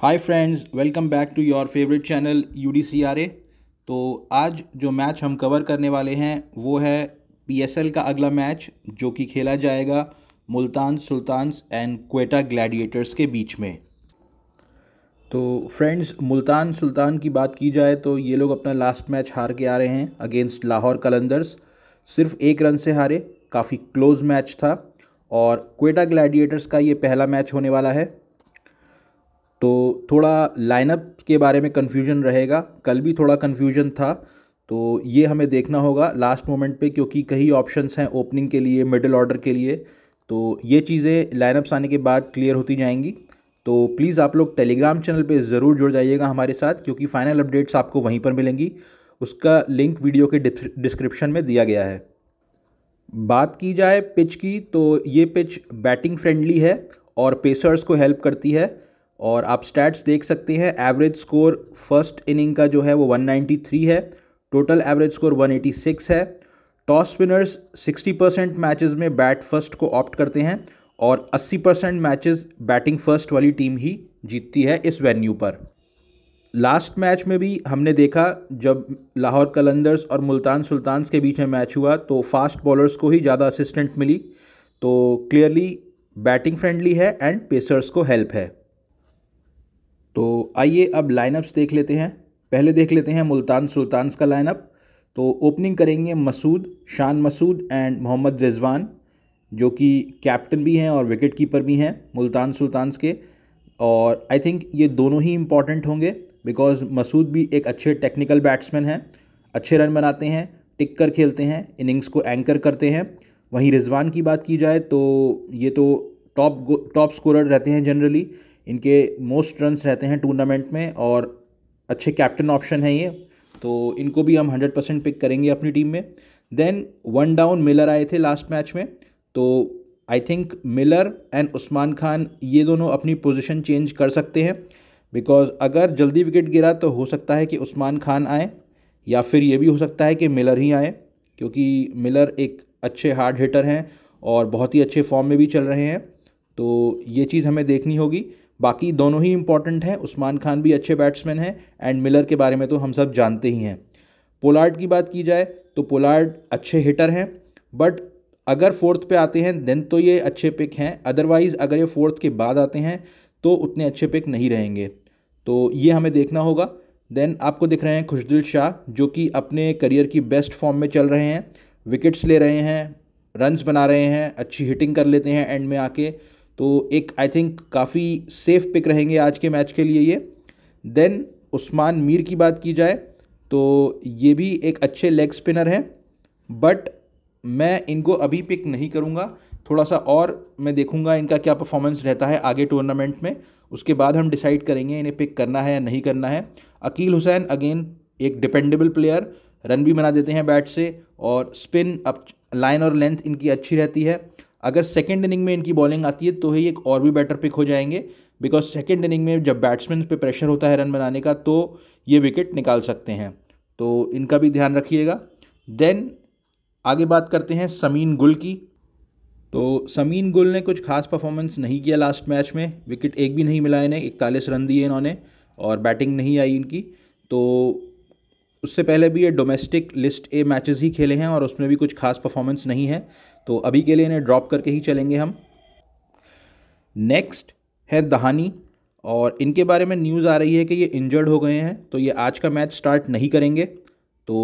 hi friends welcome back to your favourite channel you तो आज जो मैच हम कवर करने वाले हैं वो है पीएसएल का अगला मैच जो कि खेला जाएगा मुल्तान सुल्तान्स एंड क्वेटा ग्लैडिएटर्स के बीच में तो फ्रेंड्स मुल्तान सुल्तान की बात की जाए तो ये लोग अपना लास्ट मैच हार के आ रहे हैं अगेंस्ट लाहौर कलंदर्स सिर्फ एक रन से हारे काफ़ी क्लोज मैच था और क्वेटा ग्लैडिएटर्स का ये पहला मैच होने वाला है तो थोड़ा लाइनअप के बारे में कन्फ्यूजन रहेगा कल भी थोड़ा कन्फ्यूजन था तो ये हमें देखना होगा लास्ट मोमेंट पे क्योंकि कई ऑप्शंस हैं ओपनिंग के लिए मिडिल ऑर्डर के लिए तो ये चीज़ें लाइनअप्स आने के बाद क्लियर होती जाएंगी तो प्लीज़ आप लोग टेलीग्राम चैनल पे ज़रूर जुड़ जाइएगा हमारे साथ क्योंकि फ़ाइनल अपडेट्स आपको वहीं पर मिलेंगी उसका लिंक वीडियो के डिस्क्रिप्शन में दिया गया है बात की जाए पिच की तो ये पिच बैटिंग फ्रेंडली है और पेसर्स को हेल्प करती है और आप स्टैट्स देख सकते हैं एवरेज स्कोर फर्स्ट इनिंग का जो है वो 193 है टोटल एवरेज स्कोर 186 है टॉस स्पिनर्स 60 परसेंट मैचेज में बैट फर्स्ट को ऑप्ट करते हैं और 80 परसेंट मैचेज बैटिंग फर्स्ट वाली टीम ही जीतती है इस वेन्यू पर लास्ट मैच में भी हमने देखा जब लाहौर कलंदर्स और मुल्तान सुल्तान्स के बीच में मैच हुआ तो फास्ट बॉलर्स को ही ज़्यादा असिस्टेंट मिली तो क्लियरली बैटिंग फ्रेंडली है एंड पेसर्स को हेल्प है तो आइए अब लाइनअप्स देख लेते हैं पहले देख लेते हैं मुल्तान सुल्तान का लाइनअप तो ओपनिंग करेंगे मसूद शान मसूद एंड मोहम्मद रिजवान जो कि कैप्टन भी हैं और विकेट कीपर भी हैं मुल्तान सुल्तान के और आई थिंक ये दोनों ही इम्पॉर्टेंट होंगे बिकॉज मसूद भी एक अच्छे टेक्निकल बैट्समैन हैं अच्छे रन बनाते हैं टिक कर खेलते हैं इनिंग्स को एंकर करते हैं वहीं रिजवान की बात की जाए तो ये तो टॉप टॉप स्कोरर रहते हैं जनरली इनके मोस्ट रन्स रहते हैं टूर्नामेंट में और अच्छे कैप्टन ऑप्शन हैं ये तो इनको भी हम हंड्रेड परसेंट पिक करेंगे अपनी टीम में देन वन डाउन मिलर आए थे लास्ट मैच में तो I think Miller and Usman Khan ये दोनों अपनी पोजीशन चेंज कर सकते हैं बिकॉज अगर जल्दी विकेट गिरा तो हो सकता है कि उस्मान खान आए या फिर ये भी हो सकता है कि मिलर ही आए क्योंकि मिलर एक अच्छे हार्ड हिटर हैं और बहुत ही अच्छे फॉर्म में भी चल रहे हैं तो ये चीज़ हमें देखनी होगी बाकी दोनों ही इंपॉर्टेंट हैं उस्मान खान भी अच्छे बैट्समैन हैं एंड मिलर के बारे में तो हम सब जानते ही हैं पोलार्ड की बात की जाए तो पोलार्ड अच्छे हिटर हैं बट अगर फोर्थ पे आते हैं देन तो ये अच्छे पिक हैं अदरवाइज़ अगर ये फोर्थ के बाद आते हैं तो उतने अच्छे पिक नहीं रहेंगे तो ये हमें देखना होगा देन आपको दिख रहे हैं खुशदिल शाह जो कि अपने करियर की बेस्ट फॉर्म में चल रहे हैं विकेट्स ले रहे हैं रन्स बना रहे हैं अच्छी हिटिंग कर लेते हैं एंड में आके तो एक आई थिंक काफ़ी सेफ पिक रहेंगे आज के मैच के लिए ये देन उस्मान मीर की बात की जाए तो ये भी एक अच्छे लेग स्पिनर हैं बट मैं इनको अभी पिक नहीं करूँगा थोड़ा सा और मैं देखूँगा इनका क्या परफॉर्मेंस रहता है आगे टूर्नामेंट में उसके बाद हम डिसाइड करेंगे इन्हें पिक करना है या नहीं करना है अकील हुसैन अगेन एक डिपेंडेबल प्लेयर रन भी बना देते हैं बैट से और स्पिन अप लाइन और लेंथ इनकी अच्छी रहती है अगर सेकेंड इनिंग में इनकी बॉलिंग आती है तो ही एक और भी बेटर पिक हो जाएंगे बिकॉज सेकेंड इनिंग में जब बैट्समैन पे प्रेशर होता है रन बनाने का तो ये विकेट निकाल सकते हैं तो इनका भी ध्यान रखिएगा देन आगे बात करते हैं समीन गुल की तो समीन गुल ने कुछ खास परफॉर्मेंस नहीं किया लास्ट मैच में विकेट एक भी नहीं मिला इन्हें इकतालीस रन दिए इन्होंने और बैटिंग नहीं आई इनकी तो उससे पहले भी ये डोमेस्टिक लिस्ट ए मैचेस ही खेले हैं और उसमें भी कुछ खास परफॉर्मेंस नहीं है तो अभी के लिए इन्हें ड्रॉप करके ही चलेंगे हम नेक्स्ट है दहानी और इनके बारे में न्यूज़ आ रही है कि ये इंजर्ड हो गए हैं तो ये आज का मैच स्टार्ट नहीं करेंगे तो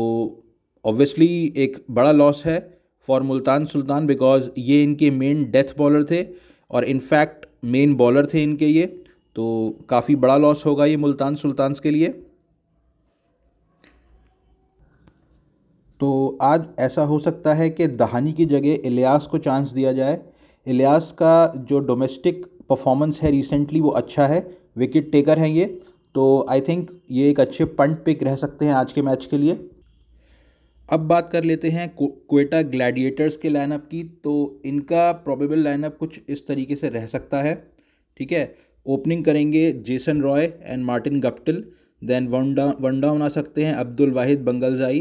ऑब्वियसली एक बड़ा लॉस है फॉर मुल्तान सुल्तान बिकॉज ये इनके मेन डेथ बॉलर थे और इनफैक्ट मेन बॉलर थे इनके ये तो काफ़ी बड़ा लॉस होगा ये मुल्तान सुल्तान के लिए तो आज ऐसा हो सकता है कि दहानी की जगह इलियास को चांस दिया जाए इलियास का जो डोमेस्टिक परफॉर्मेंस है रिसेंटली वो अच्छा है विकेट टेकर हैं ये तो आई थिंक ये एक अच्छे पंट पिक रह सकते हैं आज के मैच के लिए अब बात कर लेते हैं कोटा ग्लैडिएटर्स के लाइनअप की तो इनका प्रॉबेबल लाइनअप कुछ इस तरीके से रह सकता है ठीक है ओपनिंग करेंगे Jason Roy and Martin Guptill then one down one down आ सकते हैं Abdul Wahid Bangalzai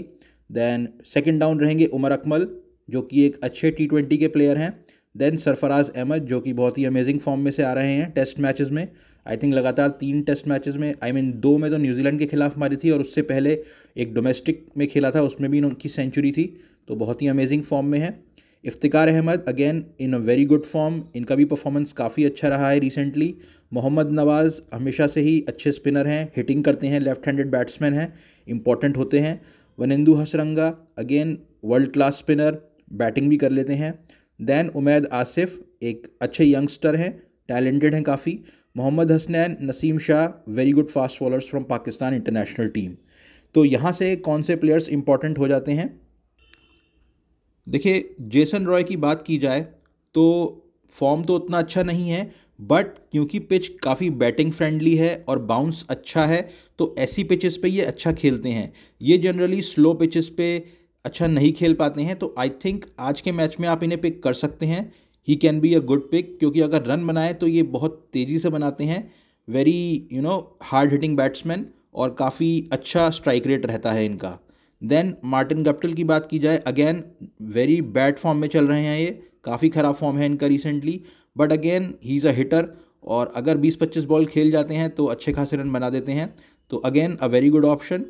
then second down रहेंगे उमर अकमल जो कि एक अच्छे टी ट्वेंटी के प्लेयर हैं दैन सरफराज अहमद जो कि बहुत ही अमेजिंग फॉर्म में से आ रहे हैं टेस्ट मैचेस में आई थिंक लगातार तीन टेस्ट मैचेस में आई I मीन mean, दो में तो न्यूजीलैंड के खिलाफ मारी थी और उससे पहले एक डोमेस्टिक में खेला था उसमें भी उनकी सेंचुरी थी तो बहुत ही अमेजिंग फॉर्म में है Iftikhar Ahmed again in a very good form इनका भी परफॉर्मेंस काफ़ी अच्छा रहा है रिसेंटली मोहम्मद नवाज़ हमेशा से ही अच्छे स्पिनर हैं हिटिंग करते हैं लेफ्ट हैंडेड बैट्समैन हैं इंपॉर्टेंट होते हैं Wanindu Hasaranga again world class spinner batting भी कर लेते हैं दैन उमैद आसिफ एक अच्छे यंगस्टर हैं टैलेंटेड हैं काफ़ी Mohammad Hasnain Naseem Shah very good fast bowlers from Pakistan international team तो यहाँ से कौन से प्लेयर्स इंपॉर्टेंट हो जाते हैं देखिए जेसन रॉय की बात की जाए तो फॉर्म तो उतना अच्छा नहीं है बट क्योंकि पिच काफ़ी बैटिंग फ्रेंडली है और बाउंस अच्छा है तो ऐसी पिचेस पे ये अच्छा खेलते हैं ये जनरली स्लो पिचेस पे अच्छा नहीं खेल पाते हैं तो आई थिंक आज के मैच में आप इन्हें पिक कर सकते हैं he can be a good pick क्योंकि अगर रन बनाए तो ये बहुत तेज़ी से बनाते हैं very you know hard hitting batsman और काफ़ी अच्छा स्ट्राइक रेट रहता है इनका देन मार्टिन गप्टल की बात की जाए अगेन वेरी बैड फॉर्म में चल रहे हैं ये काफ़ी ख़राब फॉर्म है इनका recently but again he is a hitter और अगर 20-25 बॉल खेल जाते हैं तो अच्छे खासे रन बना देते हैं तो again a very good option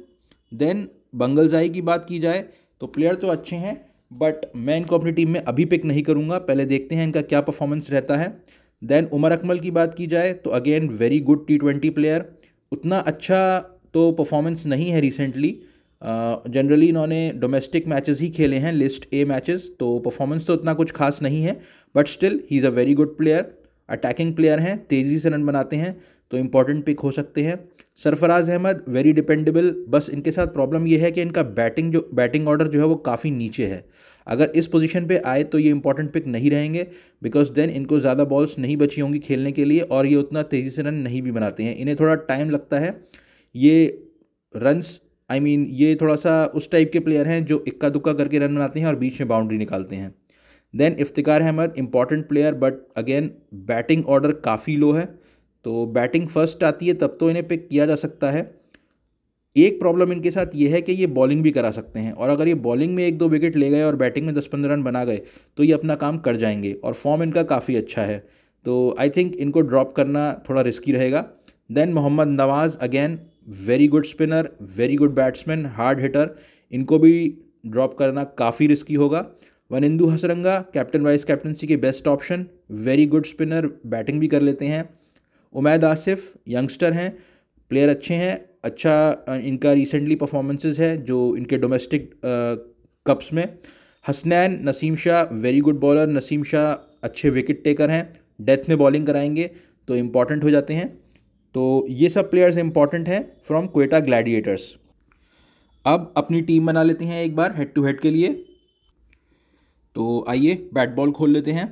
then Bangalzai की बात की जाए तो प्लेयर तो अच्छे हैं बट मैं इनको अपनी टीम में अभी पिक नहीं करूँगा पहले देखते हैं इनका क्या परफॉर्मेंस रहता है देन उमर अकमल की बात की जाए तो again very good T twenty player उतना अच्छा तो परफॉर्मेंस नहीं है रिसेंटली जनरली इन्होंने डोमेस्टिक मैचेस ही खेले हैं लिस्ट ए मैचेस तो परफॉर्मेंस तो उतना कुछ खास नहीं है but still he is a very good player attacking player हैं तेज़ी से रन बनाते हैं तो इम्पॉर्टेंट पिक हो सकते हैं सरफराज अहमद वेरी डिपेंडेबल बस इनके साथ प्रॉब्लम ये है कि इनका बैटिंग जो बैटिंग ऑर्डर जो है वो काफ़ी नीचे है अगर इस पोजीशन पे आए तो ये इंपॉर्टेंट पिक नहीं रहेंगे बिकॉज देन इनको ज़्यादा बॉल्स नहीं बची होंगी खेलने के लिए और ये उतना तेज़ी से रन नहीं भी बनाते हैं इन्हें थोड़ा टाइम लगता है ये रन्स आई मीन ये थोड़ा सा उस टाइप के प्लेयर हैं जो इक्का दुक्का करके रन बनाते हैं और बीच में बाउंड्री निकालते हैं then Iftikhar Ahmed important player but again batting order काफ़ी लो है तो बैटिंग फर्स्ट आती है तब तो इन्हें पिक किया जा सकता है एक प्रॉब्लम इनके साथ ये है कि ये बॉलिंग भी करा सकते हैं और अगर ये बॉलिंग में एक दो विकेट ले गए और बैटिंग में दस पंद्रह रन बना गए तो ये अपना काम कर जाएंगे और फॉर्म इनका काफ़ी अच्छा है तो आई थिंक इनको ड्रॉप करना थोड़ा रिस्की रहेगा then Mohammad Nawaz again very good spinner very good batsman hard hitter इनको भी ड्रॉप करना काफ़ी रिस्की होगा इंदू हसरंगा कैप्टन वाइस कैप्टनसी के best option very good spinner batting भी कर लेते हैं उमैद आसिफ यंगस्टर हैं प्लेयर अच्छे हैं अच्छा इनका रिसेंटली परफॉर्मेंसेस है जो इनके डोमेस्टिक कप्स में Hasnain Naseem Shah very good bowler Naseem Shah अच्छे विकेट टेकर हैं डेथ में बॉलिंग कराएंगे तो इम्पॉर्टेंट हो जाते हैं तो ये सब प्लेयर्स इंपॉर्टेंट हैं फ्रॉम कोयटा ग्लैडिएटर्स अब अपनी टीम बना लेते हैं एक बार हेड टू हेड के लिए तो आइए बैट बॉल खोल लेते हैं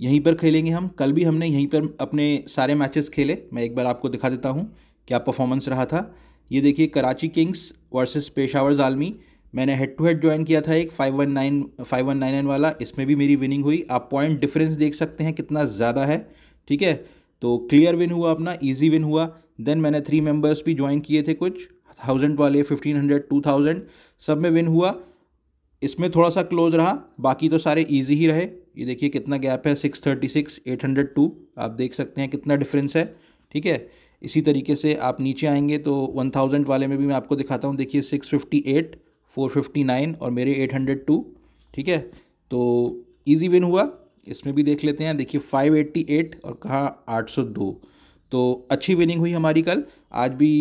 यहीं पर खेलेंगे हम कल भी हमने यहीं पर अपने सारे मैचेस खेले मैं एक बार आपको दिखा देता हूँ क्या परफॉर्मेंस रहा था ये देखिए कराची किंग्स वर्सेस पेशावर जालमी मैंने हेड टू हेड ज्वाइन किया था एक five one nine five one nine nine वाला इसमें भी मेरी विनिंग हुई आप पॉइंट डिफरेंस देख सकते हैं कितना ज़्यादा है ठीक है तो क्लियर विन हुआ अपना ईजी विन हुआ देन मैंने थ्री मेंबर्स भी ज्वाइन किए थे कुछ थाउजेंड वाले फिफ्टीन हंड्रेड टू थाउजेंड सब में विन हुआ इसमें थोड़ा सा क्लोज रहा बाकी तो सारे ईजी ही रहे ये देखिए कितना गैप है six thirty six eight hundred two आप देख सकते हैं कितना डिफरेंस है ठीक है इसी तरीके से आप नीचे आएंगे तो वन थाउजेंड वाले में भी मैं आपको दिखाता हूँ देखिए six fifty eight four fifty nine और मेरे एट हंड्रेड टू ठीक है तो ईजी विन हुआ इसमें भी देख लेते हैं देखिए 588 और कहाँ 802 तो अच्छी विनिंग हुई हमारी कल आज भी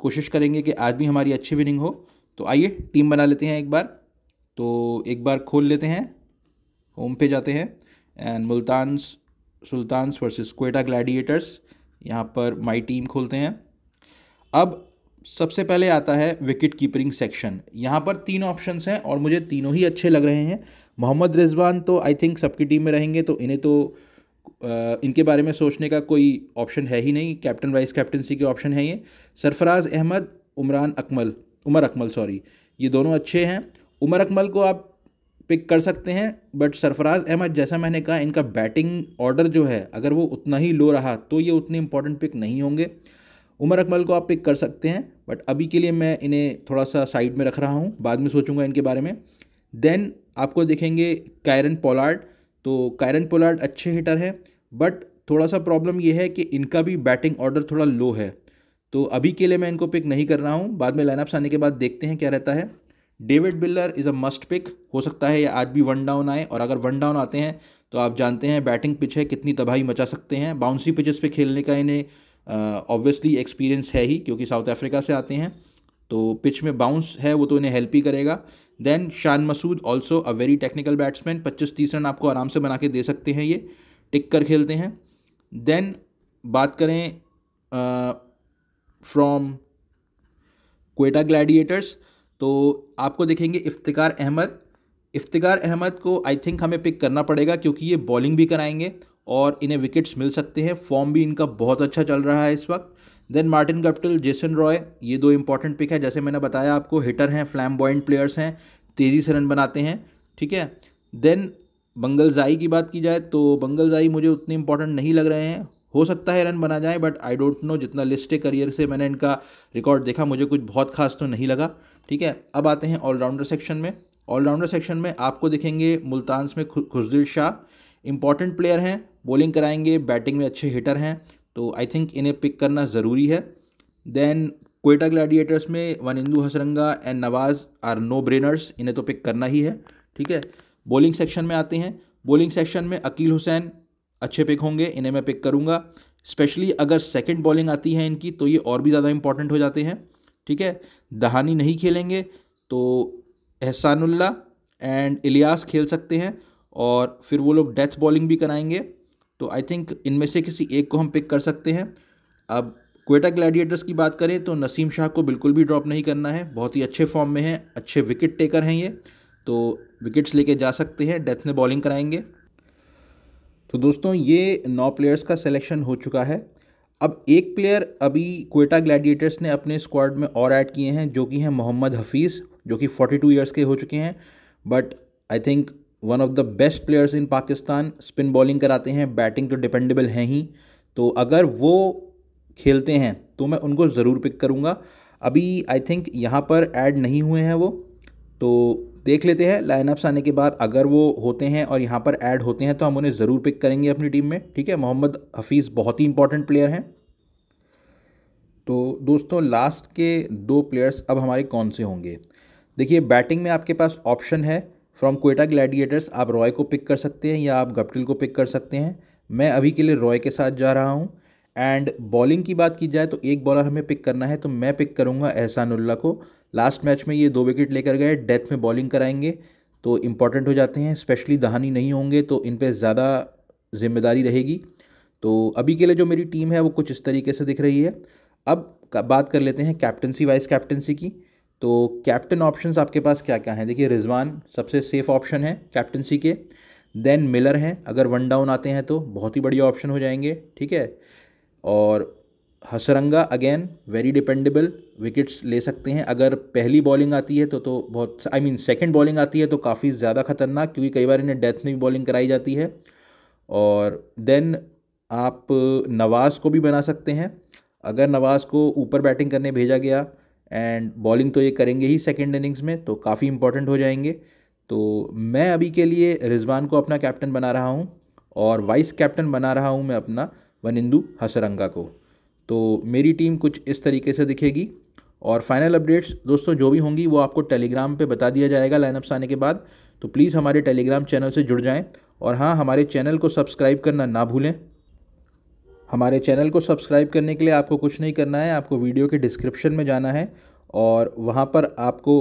कोशिश करेंगे कि आज भी हमारी अच्छी विनिंग हो तो आइए टीम बना लेते हैं एक बार तो एक बार खोल लेते हैं होम पे जाते हैं and Multan Sultan versus Quetta Gladiators यहाँ पर माई टीम खोलते हैं अब सबसे पहले आता है विकेट कीपरिंग सेक्शन यहाँ पर तीन ऑप्शंस हैं और मुझे तीनों ही अच्छे लग रहे हैं मोहम्मद रिजवान तो आई थिंक सबकी टीम में रहेंगे तो इन्हें तो इनके बारे में सोचने का कोई ऑप्शन है ही नहीं कैप्टन वाइस कैप्टनसी के ऑप्शन है ये सरफराज अहमद उमरान अकमल उमर अकमल सॉरी ये दोनों अच्छे हैं उमर अकमल को आप पिक कर सकते हैं बट सरफराज अहमद जैसा मैंने कहा इनका बैटिंग ऑर्डर जो है अगर वो उतना ही लो रहा तो ये उतने इंपॉर्टेंट पिक नहीं होंगे उमर अकमल को आप पिक कर सकते हैं बट अभी के लिए मैं इन्हें थोड़ा सा साइड में रख रहा हूँ बाद में सोचूंगा इनके बारे में देन आपको देखेंगे कायरन पोलार्ड तो कायरन पोलार्ड अच्छे हिटर है बट थोड़ा सा प्रॉब्लम यह है कि इनका भी बैटिंग ऑर्डर थोड़ा लो है तो अभी के लिए मैं इनको पिक नहीं कर रहा हूँ बाद में लाइनअप्स आने के बाद देखते हैं क्या रहता है David Miller is a must pick हो सकता है या आज भी वन डाउन आए और अगर वन डाउन आते हैं तो आप जानते हैं बैटिंग पिच है कितनी तबाही मचा सकते हैं बाउंसी पिचेस पे खेलने का इन्हें ऑब्वियसली uh, एक्सपीरियंस है ही क्योंकि साउथ अफ्रीका से आते हैं तो पिच में बाउंस है वो तो इन्हें हेल्प ही करेगा then Shan Masood also a very technical batsman पच्चीस तीस रन आपको आराम से बना के दे सकते हैं ये टिक कर खेलते हैं देन बात करें फ्रॉम कोयटा ग्लैडिएटर्स तो आपको देखेंगे इफ्तिकार अहमद इफ्तिकार अहमद को आई थिंक हमें पिक करना पड़ेगा क्योंकि ये बॉलिंग भी कराएंगे और इन्हें विकेट्स मिल सकते हैं फॉर्म भी इनका बहुत अच्छा चल रहा है इस वक्त then Martin Guptill Jason Roy ये दो इंपॉर्टेंट पिक है जैसे मैंने बताया आपको हिटर हैं फ्लैम बॉइंट प्लेयर्स हैं तेज़ी से रन बनाते हैं ठीक है देन बंगलजाई की बात की जाए तो बंगलजाई मुझे उतने इंपॉर्टेंट नहीं लग रहे हैं हो सकता है रन बना जाए बट आई डोंट नो जितना लिस्ट है करियर से मैंने इनका रिकॉर्ड देखा मुझे कुछ बहुत खास तो नहीं लगा ठीक है अब आते हैं ऑलराउंडर सेक्शन में ऑलराउंडर सेक्शन में आपको दिखेंगे मुल्तान में खुजदिल शाह इंपॉर्टेंट प्लेयर हैं बॉलिंग कराएंगे बैटिंग में अच्छे हिटर हैं तो आई थिंक इन्हें पिक करना ज़रूरी है देन कोयटा ग्लैडिएटर्स में Wanindu Hasaranga and Nawaz are no brainers इन्हें तो पिक करना ही है ठीक है बॉलिंग सेक्शन में आते हैं बॉलिंग सेक्शन में अकील हुसैन अच्छे पिक होंगे इन्हें मैं पिक करूँगा स्पेशली अगर सेकेंड बॉलिंग आती है इनकी तो ये और भी ज़्यादा इंपॉर्टेंट हो जाते हैं ठीक है दहानी नहीं खेलेंगे तो एहसानुल्ला एंड इलियास खेल सकते हैं और फिर वो लोग डेथ बॉलिंग भी कराएंगे तो आई थिंक इनमें से किसी एक को हम पिक कर सकते हैं अब कोयटा ग्लैडिएटर्स की बात करें तो नसीम शाह को बिल्कुल भी ड्रॉप नहीं करना है बहुत ही अच्छे फॉर्म में हैं अच्छे विकेट टेकर हैं ये तो विकेट्स लेके जा सकते हैं डेथ ने बॉलिंग कराएंगे तो दोस्तों ये नौ प्लेयर्स का सिलेक्शन हो चुका है अब एक प्लेयर अभी कोयटा ग्लैडिएटर्स ने अपने स्क्वाड में और ऐड किए हैं जो कि हैं मोहम्मद हफीज़ जो कि 42 टू ईयर्स के हो चुके हैं but I think one of the best players in Pakistan spin bowling कराते हैं बैटिंग तो डिपेंडेबल हैं ही तो अगर वो खेलते हैं तो मैं उनको ज़रूर पिक करूँगा अभी आई थिंक यहाँ पर ऐड नहीं हुए हैं वो तो देख लेते हैं लाइनअप्स आने के बाद अगर वो होते हैं और यहाँ पर ऐड होते हैं तो हम उन्हें ज़रूर पिक करेंगे अपनी टीम में ठीक है मोहम्मद हफीज़ बहुत ही इंपॉर्टेंट प्लेयर हैं तो दोस्तों लास्ट के दो प्लेयर्स अब हमारे कौन से होंगे देखिए बैटिंग में आपके पास ऑप्शन है फ्रॉम कोयटा ग्लैडिएटर्स आप रॉय को पिक कर सकते हैं या आप गप्टिल को पिक कर सकते हैं मैं अभी के लिए रॉय के साथ जा रहा हूँ एंड बॉलिंग की बात की जाए तो एक बॉलर हमें पिक करना है तो मैं पिक करूँगा एहसानुल्ला को लास्ट मैच में ये दो विकेट लेकर गए डेथ में बॉलिंग कराएंगे तो इम्पॉर्टेंट हो जाते हैं स्पेशली दहानी नहीं होंगे तो इन पर ज़्यादा जिम्मेदारी रहेगी तो अभी के लिए जो मेरी टीम है वो कुछ इस तरीके से दिख रही है अब बात कर लेते हैं कैप्टनसी वाइस कैप्टनसी की तो कैप्टन ऑप्शंस आपके पास क्या क्या हैं देखिए रिजवान सबसे सेफ ऑप्शन है कैप्टनसी के देन मिलर हैं अगर वन डाउन आते हैं तो बहुत ही बढ़िया ऑप्शन हो जाएंगे ठीक है और Hasaranga again very dependable wickets ले सकते हैं अगर पहली बॉलिंग आती है तो तो बहुत आई मीन सेकंड बॉलिंग आती है तो काफ़ी ज़्यादा खतरनाक क्योंकि कई बार इन्हें डेथ में भी बॉलिंग कराई जाती है और देन आप नवाज़ को भी बना सकते हैं अगर नवाज़ को ऊपर बैटिंग करने भेजा गया एंड बॉलिंग तो ये करेंगे ही सेकेंड इनिंग्स में तो काफ़ी इंपॉर्टेंट हो जाएंगे तो मैं अभी के लिए रिजवान को अपना कैप्टन बना रहा हूँ और वाइस कैप्टन बना रहा हूँ मैं अपना वनिंदू हसरंगा को तो मेरी टीम कुछ इस तरीके से दिखेगी और फाइनल अपडेट्स दोस्तों जो भी होंगी वो आपको टेलीग्राम पे बता दिया जाएगा लाइनअप्स आने के बाद तो प्लीज़ हमारे टेलीग्राम चैनल से जुड़ जाएं और हाँ हमारे चैनल को सब्सक्राइब करना ना भूलें हमारे चैनल को सब्सक्राइब करने के लिए आपको कुछ नहीं करना है आपको वीडियो के डिस्क्रिप्शन में जाना है और वहाँ पर आपको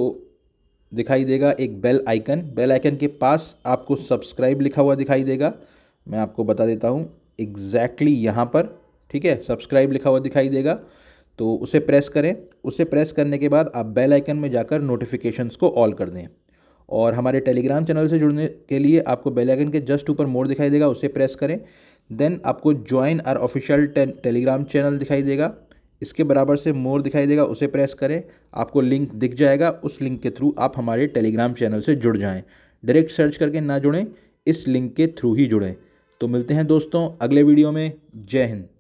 दिखाई देगा एक बेल आइकन बेल आइकन के पास आपको सब्सक्राइब लिखा हुआ दिखाई देगा मैं आपको बता देता हूँ एग्जैक्टली exactly यहाँ पर ठीक है सब्सक्राइब लिखा हुआ दिखाई देगा तो उसे प्रेस करें उसे प्रेस करने के बाद आप बेल आइकन में जाकर नोटिफिकेशंस को ऑल कर दें और हमारे टेलीग्राम चैनल से जुड़ने के लिए आपको बेल आइकन के जस्ट ऊपर मोड़ दिखाई देगा उसे प्रेस करें देन आपको join our official Telegram channel दिखाई देगा इसके बराबर से मोर दिखाई देगा उसे प्रेस करें आपको लिंक दिख जाएगा उस लिंक के थ्रू आप हमारे टेलीग्राम चैनल से जुड़ जाएं डायरेक्ट सर्च करके ना जुड़ें इस लिंक के थ्रू ही जुड़ें तो मिलते हैं दोस्तों अगले वीडियो में जय हिंद